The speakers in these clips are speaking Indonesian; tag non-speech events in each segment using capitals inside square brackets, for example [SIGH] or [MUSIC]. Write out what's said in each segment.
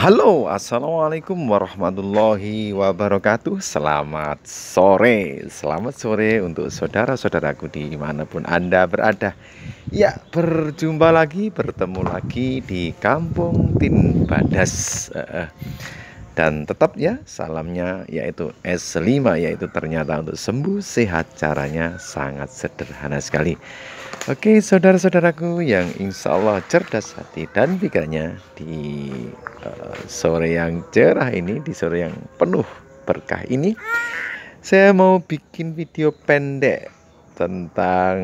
Halo, assalamualaikum warahmatullahi wabarakatuh. Selamat sore, selamat sore untuk saudara-saudaraku dimanapun Anda berada. Ya, berjumpa lagi, bertemu lagi di Kampung Tin Badas dan tetap ya salamnya yaitu S5 yaitu ternyata untuk sembuh sehat caranya sangat sederhana sekali Oke saudara-saudaraku yang insya Allah cerdas hati dan pikirnya di uh, sore yang cerah ini di sore yang penuh berkah ini saya mau bikin video pendek tentang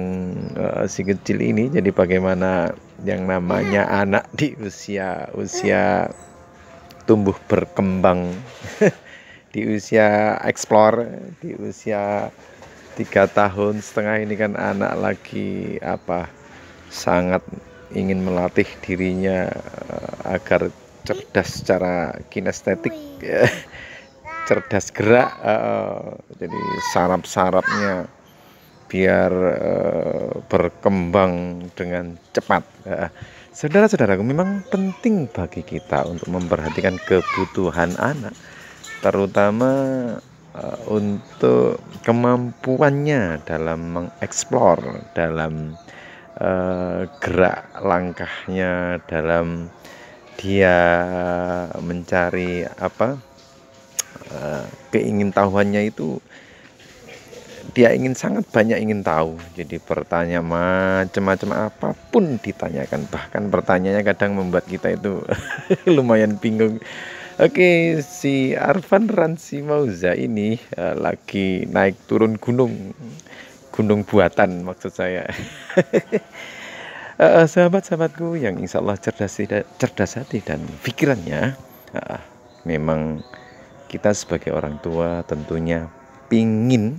uh, si kecil ini jadi bagaimana yang namanya iya. anak di usia usia tumbuh berkembang [LAUGHS] di usia explore di usia tiga tahun setengah ini kan anak lagi apa sangat ingin melatih dirinya eh, agar cerdas secara kinestetik [LAUGHS] cerdas gerak eh, eh, jadi sarap-sarapnya biar berkembang dengan cepat. Saudara-saudaraku, memang penting bagi kita untuk memperhatikan kebutuhan anak, terutama e, untuk kemampuannya dalam mengeksplor, dalam e, gerak langkahnya, dalam dia mencari apa e, keingintahuannya itu dia ingin sangat banyak ingin tahu jadi bertanya macam-macam apapun ditanyakan bahkan pertanyaannya kadang membuat kita itu [LAUGHS] lumayan bingung Oke, si Arfan Ransi Mauza ini uh, lagi naik turun gunung, gunung buatan maksud saya. uh, [LAUGHS] sahabat-sahabatku yang insya Allah cerdas, cerdas hati dan pikirannya, uh, memang kita sebagai orang tua tentunya pingin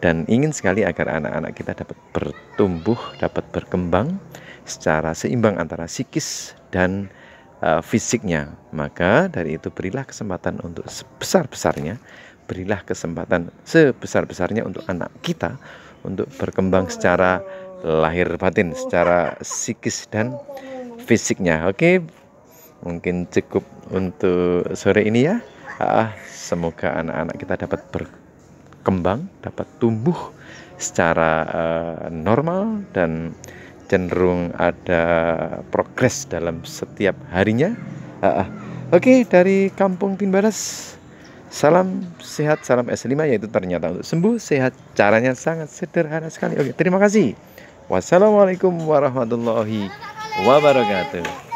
dan ingin sekali agar anak-anak kita dapat bertumbuh, dapat berkembang secara seimbang antara psikis dan uh, fisiknya. Maka dari itu berilah kesempatan untuk sebesar-besarnya, berilah kesempatan sebesar-besarnya untuk anak kita untuk berkembang secara lahir batin, secara psikis dan fisiknya. Oke. Mungkin cukup untuk sore ini ya. Ah, semoga anak-anak kita dapat ber berkembang, dapat tumbuh secara uh, normal dan cenderung ada progres dalam setiap harinya. Uh, Oke, okay, dari Kampung Timbaras. Salam sehat, salam S5 yaitu ternyata untuk sembuh sehat. Caranya sangat sederhana sekali. Oke, okay, terima kasih. Wassalamualaikum warahmatullahi wabarakatuh.